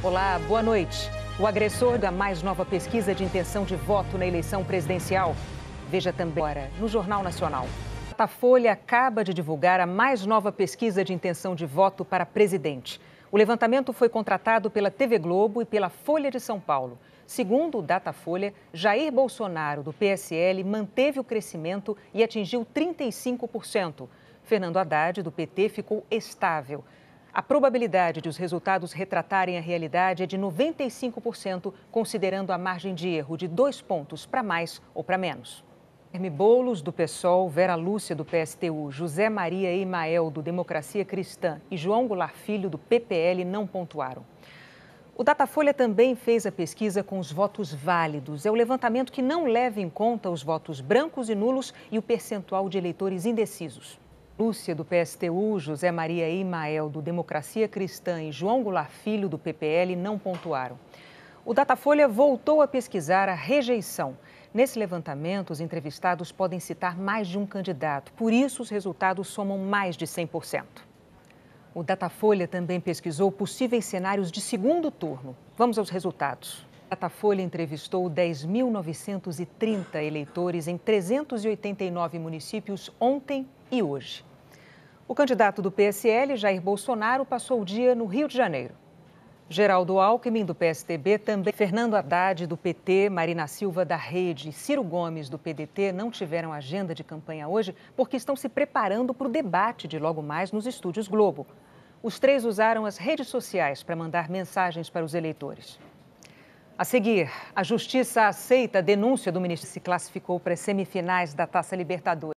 Olá, boa noite. O agressor da mais nova pesquisa de intenção de voto na eleição presidencial. Veja também agora no Jornal Nacional. A Folha acaba de divulgar a mais nova pesquisa de intenção de voto para presidente. O levantamento foi contratado pela TV Globo e pela Folha de São Paulo. Segundo o Datafolha, Jair Bolsonaro, do PSL, manteve o crescimento e atingiu 35%. Fernando Haddad, do PT, ficou estável. A probabilidade de os resultados retratarem a realidade é de 95%, considerando a margem de erro de dois pontos para mais ou para menos. Herme Boulos, do PSOL, Vera Lúcia, do PSTU, José Maria Emael, do Democracia Cristã e João Goulart Filho, do PPL, não pontuaram. O Datafolha também fez a pesquisa com os votos válidos. É o levantamento que não leva em conta os votos brancos e nulos e o percentual de eleitores indecisos. Lúcia, do PSTU, José Maria Imael, do Democracia Cristã e João Goulart Filho, do PPL, não pontuaram. O Datafolha voltou a pesquisar a rejeição. Nesse levantamento, os entrevistados podem citar mais de um candidato, por isso os resultados somam mais de 100%. O Datafolha também pesquisou possíveis cenários de segundo turno. Vamos aos resultados. O Datafolha entrevistou 10.930 eleitores em 389 municípios ontem e hoje. O candidato do PSL, Jair Bolsonaro, passou o dia no Rio de Janeiro. Geraldo Alckmin, do PSTB, também Fernando Haddad, do PT, Marina Silva, da Rede e Ciro Gomes, do PDT, não tiveram agenda de campanha hoje porque estão se preparando para o debate de logo mais nos estúdios Globo. Os três usaram as redes sociais para mandar mensagens para os eleitores. A seguir, a Justiça aceita a denúncia do ministro que se classificou para as semifinais da Taça Libertadores.